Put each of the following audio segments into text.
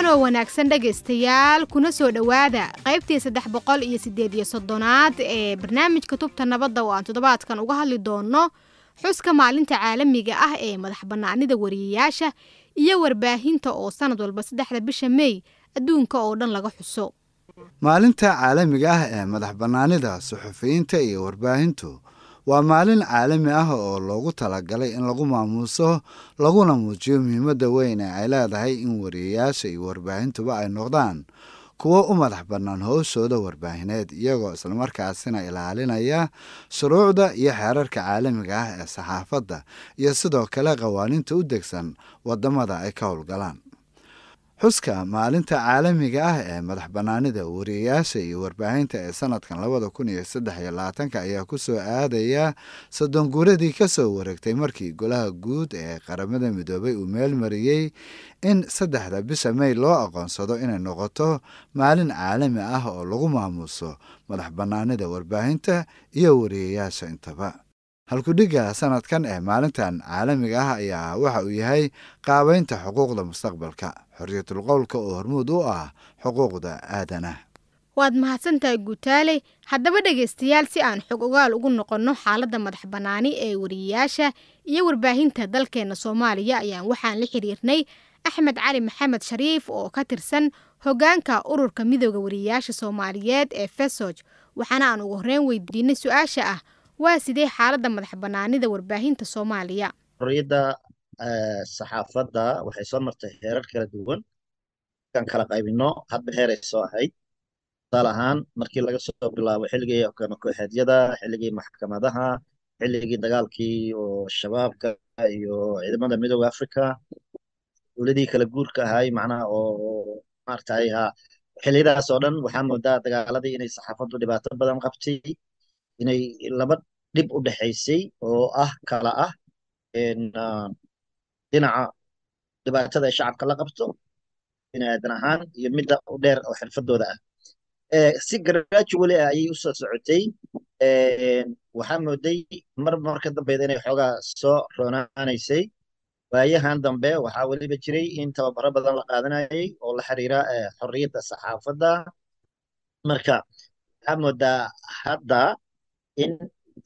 waanoo wanaagsan dhegaystayaal kuna soo dhowaada qaybtii saddex boqol iyo sideed iyo soddonaad ee barnaamijka tubta nabadda oo aan toddobaadkan uga hadli doonno xuska maalinta caalamiga ah ee madax bannaanida wariyayaasha iyo warbaahinta oo sanad walba saddexda bisha mey adduunka oo dhan laga xuso maalinta caalamiga ah ee madax bannaanida saxufiyiinta iyo warbaahintu waa maalin caalami ah oo loogu talagalay in lagu maamuuso laguna muujiyo muhiimadda weyn ee ay leedahay in wariyayaasha iyo warbaahintuba ay noqdaan kuwo u madax bannaan howshooda warbaahineed iyagoo islamarkaasina ilaalinaya shuruucda iyo xeerarka caalamiga ah ee saxaafadda iyo sidoo kale qawaaniinta u degsan waddamada ay ka howlgalaan xuska maalinta caalamiga ah ee madax bannaanida wariyayaasha iyo warbaahinta ee sanadkan labada kun iyo saddex iyo labaatanka ayaa kusoo aadaya soddon guuradii ka soo wareegtay markii golaha guud ee qaramada midoobay uu meel mariyey in saddexda bisha may loo aqoonsado inay noqoto maalin caalami ah oo lagu maamuuso madax bannaanida warbaahinta iyo wariyayaasha intaba halkudhigga sannadkan ee maalintan caalamiga ah ayaa waxa uu yahay qaabaynta xuquuqda mustaqbalka xorriyatul qowlka oo hormuud u ah xuquuqda aadanah waad mahadsantahay guutaaley haddaba dhegaystayaal si aan xog ogaal ugu noqonno xaaladda madax bannaani ee wariyayaasha iyo warbaahinta dalkeenna soomaaliya ayaan waxaan la xiriirnay axmed cali maxamed shariif oo ka tirsan hoggaanka ururka midooda wariyayaasha soomaaliyeed ee fesoj waxaana aan ugu horreyn weydiinay su-aasha ah waa sidee xaaladda madax bannaanida warbaahinta soomaaliya xorriyadda eh, saxaafadda waxay soo martay heerar kala duwan markaan kala qaybino hadba heeray soo ahayd tusaal ahaan markii laga soo bilaabo xilligii kooxeedyada xilligii maxkamadaha xilligii dagaalkii oo shabaabka iyo ciidamada midooda africa dowladii kala guurka ahay macnaha oo maaragtay xiliyadaas oo dhan waxaa moodaa dagaaladii inay saxaafaddu dhibaato badan qabtay inay laba dhib u dhexaysay oo ah kala ah dhinaca dhibaatada ee shacabka la qabto binaadan ahaan iyo midda u dheer oo xirfadooda ah si garajuwali ah ayay usoo socotay waxaa mooday mar marka dambeeda inay xoogaa soo roonaanaysay waayahan dambe waxaa weliba jiray in tababaro badan la qaadanayay oo la xiriira xorriyadda saxaafadda marka waxaa moodaa hadda in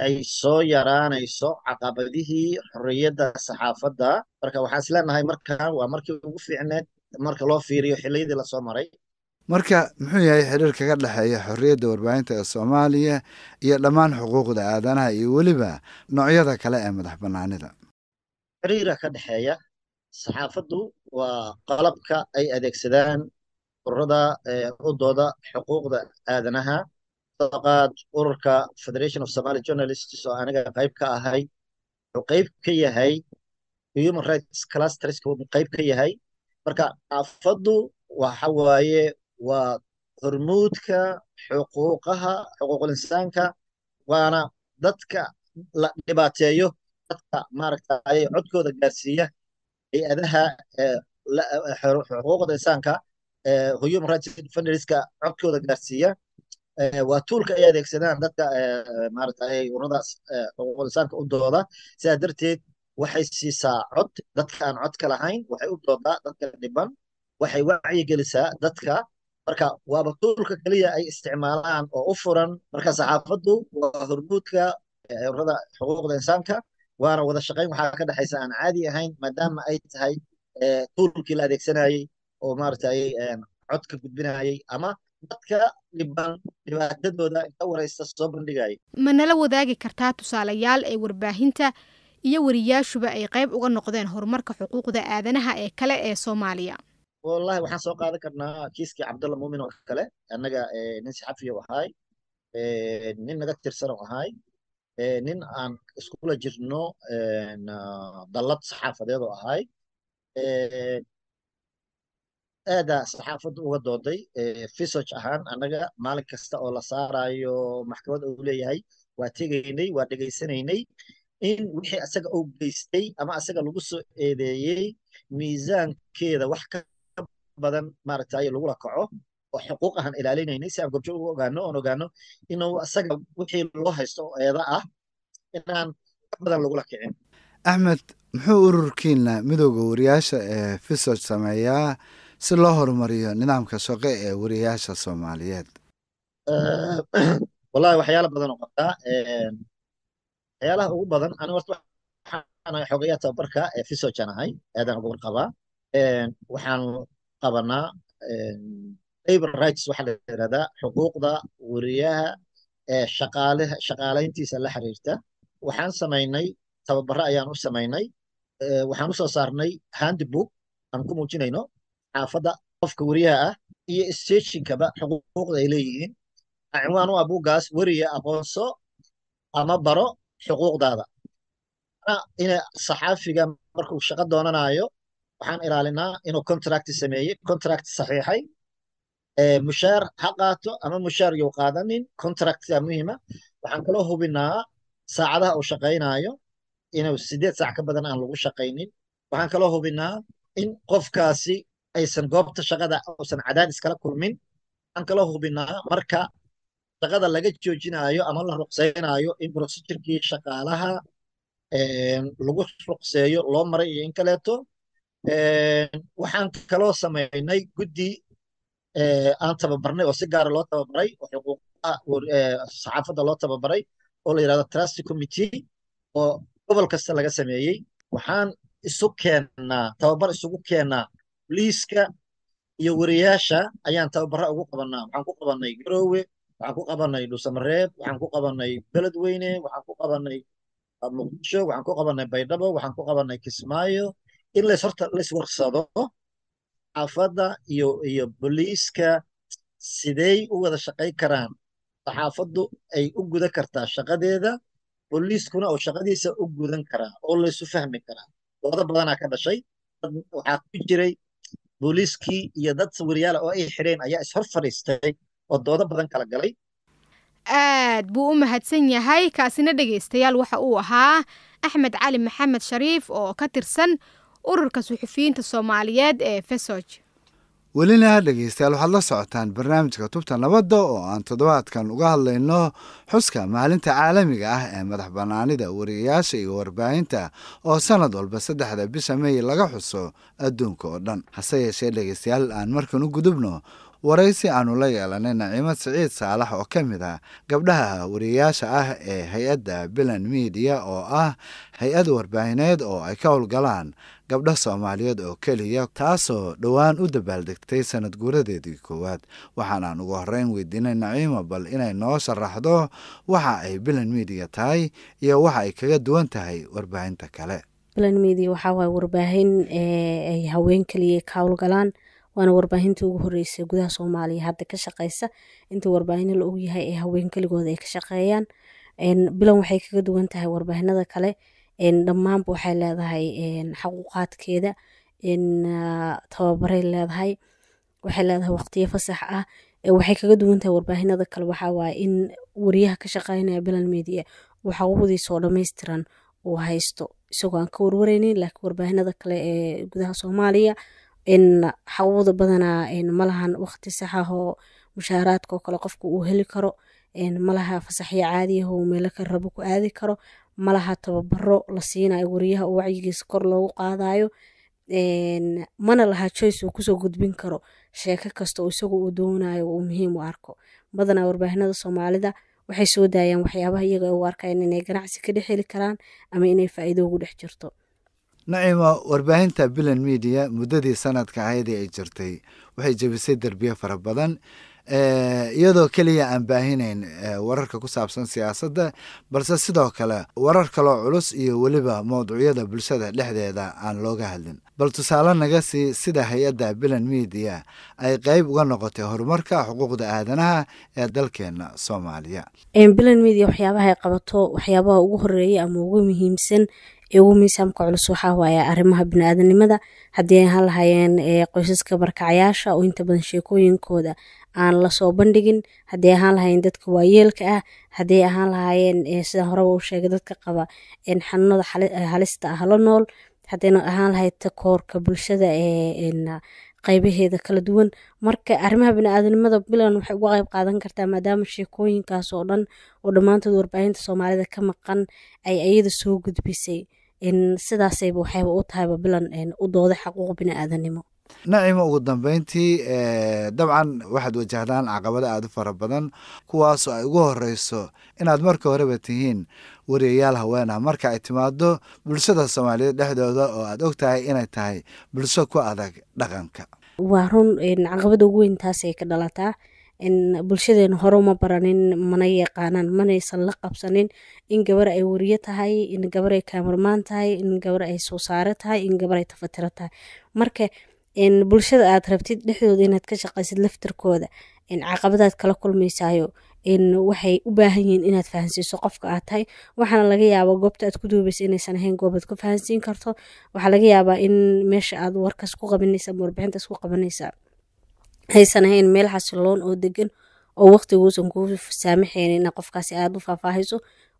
ay soo yaraanayso caqabadihii xorriyadda saxaafadda marka waxaan isleenahay markaa waa markii ugu fiicneed marka loo fiiriyo xilliyadii lasoo maray marka muxuu yahay xiriir kaga dhexeeya xorriyadda warbaahinta ee soomaaliya iyo dhammaan xuquuqda aadanaha iyo weliba noocyada kale ee madax bannaanida xiriira ka dhexeeya saxaafaddu waa qalabka ay adeegsadaan ururada eh, udooda xuquuqda aadanaha qaad ururka federation of somaly journalists oo aniga qayb ka ahay wuxuu qeyb ka yahay human rights clusterska qeyb ka yahay marka afadu waxa waaye waa hormuudka xuquuqaha xuquuqul waana dadka la dhibaateeyo dadka maaragtay codkooda gaarsiiya hay-adaha eh, eh, xuquuqda insaanka eh, human rights defenderska codkooda gaarsiiya Eh, waa tuulka ay adeegsadaan dadka eh, maarata eh, u dooda sidaa darteed waxay siisaa cod dadka aan codka lahayn waxay u doodaa dadka dhiban waxay wacyigelisaa dadka marka waaba tuulka keliya ay isticmaalaan oo u furan marka saxaafaddu waa hormuudka ururada xuquuqda insaanka waana wada shaqayn waxaa ka dhexaysa aan caadi ahayn maadaama ay tahay tuulkii la adeegsanayey oo maarata codka gudbinayey ama dadka dhiban dhibaatadooda inta waraysta soo bandhigaya ma nala wadaagi kartaa tusaalayaal ee warbaahinta iyo wariyaashuba ay qayb uga noqdeen horumarka xuquuqda aadanaha ee kale ee soomaaliya wallahi waxaan soo qaadan karnaa kiiskii cabdalla muumin oo kale annaga eh, nin saxafiya ahaay eh, nin naga tirsan ahaay eh, nin aan iskula jirno dallad saxaafadeed oo ahay aadaa saxaafadda uga dooday fisoc ahaan annaga maalin kasta oo la saarayo maxkamad uu leeyahay waa tegaynay waa dhegaysanaynay in wixii asaga uu geystay ama asaga lagu soo eedeeyey miisaankeeda wax ka badan maaragtay lagula kaco oo xuquuq ahaan ilaalinaynay si aan gobjo ugu ogaano oon ogaano inuu asaga wixii loo haysto oo eeda ah inaan ka badan lagula kicin axmed muxuu ururkiina midooda wariyaasha ee fisoc sameeyaa si loo horumariyo nidaamka shaqo ee wariyayaasha soomaaliyeed wallahi waxyaala badan oo qabtaa waxyaalaha ugu badan ani horta waxaan xoogaya tababarka ee fisojan ahay aadaan ugabar qabaa waxaan qabanaa labor rights waxaa la yirahdaa xuquuqda wariyaha ee shaqaale shaqaalayntiisa la xiriirta waxaan samaynay tababaro ayaan u samaynay waxaan u saarnay handbook aan ku muujinayno xaafadda qofka wariyaha ah iyo isteeshinkaba xuquuqda ay leeyihiin cinwaan u ah buuggaas weriya aqoonso ama baro xuquuqdaada ina saxaafiga markuu shaqo doonanayo waxaan ilaalinaa inuu contract sameeyey contract saxiixay mushaar ha qaato ama mushaar yow qaadanin contracta muhiima waxaan kaloo hubinaa saacadaha uu shaqaynayo inuu sideed saac ka badan aan lagu shaqaynin waxaan kaloo hubinaa in qofkaasi aysan goobta shaqada usan cadaadis kala kulmin aan kala hubinaa marka shaqada laga joojinaayo ama la ruqseynaayo in procedurkii shaqaalaha lagu ruqseeyo loo maray iyo in kaleeto waxaan kaloo samaynay guddi aan tababarnay oo si gaara ah loo tababaray oo xuquuqaha saxaafadda loo tababaray oo la yidhahdo trust committee oo gobol kasta laga sameeyey waxaan isu keennaa tababar isugu keennaa liiska iyo weriyaasha ayaan tababara ugu qabanaa waxaan ku qabanay garowe waxaan ku qabanay dhusamareeb waxaan ku qabanay beledweyne waxaan ku qabanay muqdisho waxaan ku qabanay baydhabo waxaan ku qabanay kismaayo in lays horta layswarsado xaafadda iyo iyo booliiska sidey u wada shaqayn karaan saxaafadu ay u gudan kartaa shaqadeeda boliiskuna oo shaqadiisa u gudan karaa oo laysu fahmi karaa doodo badanaa ka dhashay waxaa ku jiray booliiskii iyo dad sawiryaala ah oo ay xireen ayaa ishor fadhiistay oo doodo badan kala galay aad buu u mahadsan yahay kaasina dhegaystayaal waxa uu ahaa axmed cali maxamed shariif oo ka tirsan ururka suxufiyiinta soomaaliyeed ee fesoj welina dhegeystayaal waxaad la socotaan barnaamijka tubta nabadda oo aan toddobaadkan uga hadlayno xuska maalinta caalamiga ah ee madax bannaanida wariyayaasha iyo warbaahinta oo sanad walba saddexda bisha mey laga xuso adduunka oo dhan hase yeeshee dhegeystayaal aan markan u gudubno waraysi aanu la yeelanay naciimo siciid saalax oo ka mid ah gabdhaha wariyayaasha ah ee hay-adda bilan media oo ah hay-ad warbaahineed oo ay ka howlgalaan gabdha soomaaliyeed oo keliya taasoo dhowaan u dabaaldegtay sanad guuradeedii koowaad waxaanaan ugu horreyn weydiinay naciimo bal inay noo sharaxdo waxa ay bilan miidiya tahay iyo waxa ay kaga duwan tahay warbaahinta kale bilan miidiya waxaa waaye warbaahin eh, ay haween keliya ka howlgalaan waana warbaahinta ugu horeysa gudaha soomaaliya hadda ka shaqeysa inta warbaahin la og yahay ee haween keligooda ay ka shaqeeyaan bilan waxay kaga duwan tahay warbaahinada kale dhammaanba waxay leedahay xaquuqaadkeeda ah, tababaray leedahay waxay leedahay waqtiyo fasax ah waxay kaga duwan tahay warbaahinada kale waxawaaye in wariyaha ka shaqeynaya bilan media uu xaquuqdiisaoo dhamaystiran uu haysto isagoo aan ka warwareynin laakiin warbaahinada kale ee gudaha soomaaliya xawada badanaa malahan waqti saxahoo mushaaraadkaoo kale qofka uu heli karo malaha fasaxyo caadiyahoo meelo ka rabo ku aadi karo malaha tababaro la siinayo wariyaha oo wacyigiisa kor loogu qaadayo mana laha joyce uu kusoo gudbin karo sheeko kasta oo isagu uu doonayo uu muhiim u arko badanaa warbaahinada soomaalida waxay soo daayaan waxyaabaha iyaga u arkayaan inay ganacsi ka dhex heli karaan ama inay faa'iido ugu dhex jirto nacima warbaahinta bilan media muddadii sanadka ahaydee ay jirtay waxay jebisay derbiye fara badan eh, iyadoo keliya aan baahinayn eh, wararka ku saabsan siyaasadda balse sidoo kale warar kaloo culus iyo weliba mowduucyada bulshada dhexdeeda aan looga hadlin bal tusaale naga sii sida hay-adda bilan media ay qeyb uga noqotay horumarka xuquuqda aadanaha ee dalkeena soomaaliya bilan media waxyaabaha qabato waxyaabaha ugu horeeya ama ugu muhiimsan ugu miisaamka culus waxaa waaye arrimaha biniaadanimada haddii ay halahayeen qoysaska barkacyaasha oo inta badan sheekooyinkooda aan lasoo bandhigin haddii ay ahaan lahayeen dadka waayeelka ah haddii ahaan lahaayeen sida horeba u sheegay dadka qaba xanuunada halista ah la nool haddayna ahaan lahayd takoorka bulshada ee qaybaheeda kala duwan marka arrimaha biniaadanimada bilan waxay uga qayb qaadan kartaa maadaama sheekooyinkaas oo dhan oo dhammaantood warbaahinta soomaalida ka maqan ay ayada soo gudbisay sidaasayba waxayba u tahayba bilan u dooday xaquuq aadanimo nacimo ugu dambeyntii dabcan waxaad wajahdaan caqabado aada u fara badan kuwaasoo ay ugu horeyso inaad marka horeba tihiin wariyayaal haweenah marka ay timaado bulshada soomaaliyeed dhexdooda oo aada og tahay inay tahay bulsho ku adag dhaqanka waa run caqabada ugu weyn taasay ka dhalataa bulshadeena hore uma baranin mana yaqaanaan manaysan la qabsanin in gabar ay wariyo tahay in gabar ay kaamarmaan tahay in gabar ay soo tahay in gabar ay tafatiro tahay marka bulshada aad rabtid dhexdooda inaad ka shaqaysid laftirkooda caqabadaad kala kulmaysaayo waxay u baahan yihiin inaad fahansiiso qofka aad tahay waxaana laga yaabaa goobta aad ku duubaysa inaysan ahayn goobaad ku fahansiin karto waxaa laga yaabaa in meesha aad warkaas ku qabanaysa warbixintaas ku qabanaysaa haysan ahayn meel xasiloon oo degan oo waqtiguusan kuu saamaxaynin inaa qofkaasi aada u faahfaahayso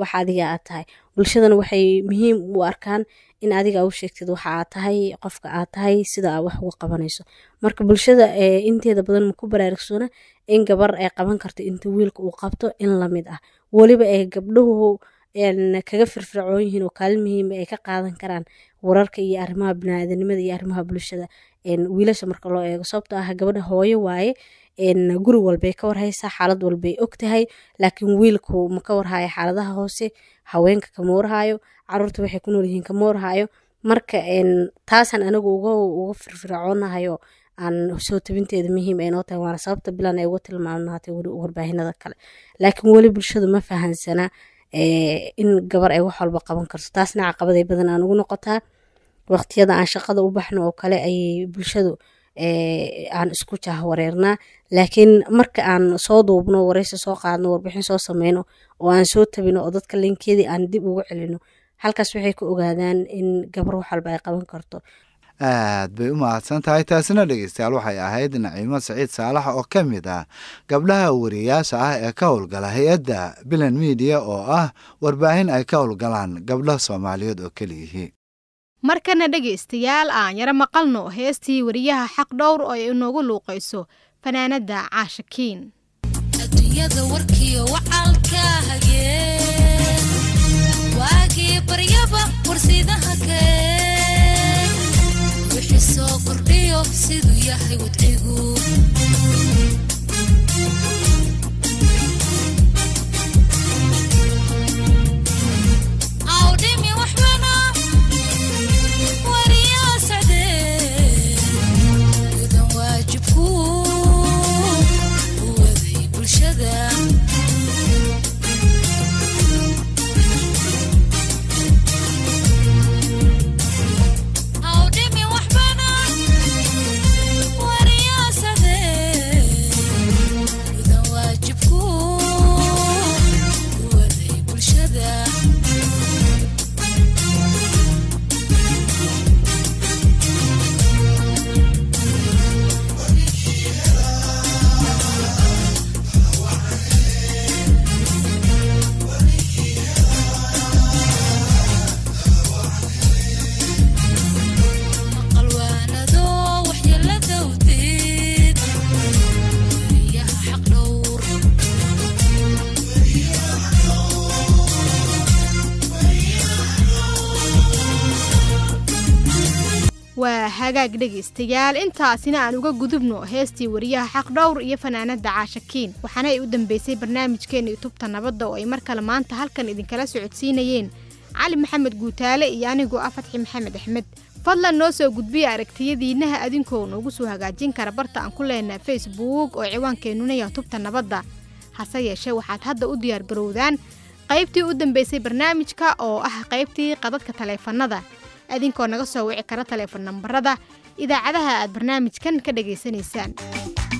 wax adiga aad tahay bulshadana waxay muhiim u arkaan in adiga u sheegtid waxa aad tahay qofka aad tahay sida aa wax uga qabanayso marka bulshada inteeda badan maku baraarugsoona in gabar ay qaban karto inta wiilka uu qabto in lamid ah weliba ee gabdhahu kaga firfircoon yihiin oo kaalin muhiima ah ay ka qaadan karaan wararka iyo arrimaha biniaadanimada iyo arrimaha bulshada wiilasha marka loo eego sababto ah gabadha hooyo waaye guri walbay ka warhaysaa xaalad walbay ogtahay tahay laakiin wiilku ma ka warhayo xaaladaha hoose haweenka kama warhayo caruurta waxay ku noolyihiin kama warhayo marka taasaan anagu uga firfircoonahayo aan soo tabinteeda muhiim ay noo tahay waana sababta bilan ay uga tilmaamno warbaahinada kale laakiin weli bulshadu ma fahansanaa in gabar ay wax walba qaban karto taasna caqabaday badan aan ugu noqotaa waqtiyada aan shaqada u baxno oo kale ayay bulshadu eh, aan isku jaahwareernaa laakiin marka aan soo duubno wareysi soo qaadno warbixin soo sameyno oo aan soo tabino oo dadka linkeedii aan dib ugu celino halkaas waxay ku ogaadaan in gabro wax walba ay qaban karto aad bay u mahadsan tahay taasina dhegeystayaal waxay ahayd naciimo saciid saalax oo ka mid ah gabdhaha wariyaasha ah ee ka howlgala hay-adda bilan miidiya oo ah warbaahin ay ka howlgalaan gabdho soomaaliyeed oo keliyihi markana dhegaystayaal aan yaro maqalno heestii wariyaha xaq dhowr oo ay inoogu luuqayso fanaanada caashikiin hagaag dhegaystayaal intaasina aan uga gudubno heestii wariyaha xaqdhowr iyo fanaanadda caashakiin waxaana ay u dambaysay barnaamijkeena yutubta nabadda oo ay mar kale maanta halkan idinkala socodsiinayeen cali maxamed guutaale iyo anigoo ah fatxi maxamed axmed fadlan noo soo gudbiya aragtiyadiinnaha adinkoo noogu soo hagaajin kara barta aan ku leenaha facebook oo ciwaankeenuna yaha tubta nabadda hase yeeshee waxaad hadda u diyaar garowdaan qaybtii u dambeysay barnaamijka oo ah qaybtii qadadka taleefanada adinkoo naga soo wici kara taleefon nambarada idaacadaha aad barnaamijkan ka dhagaysanaysaan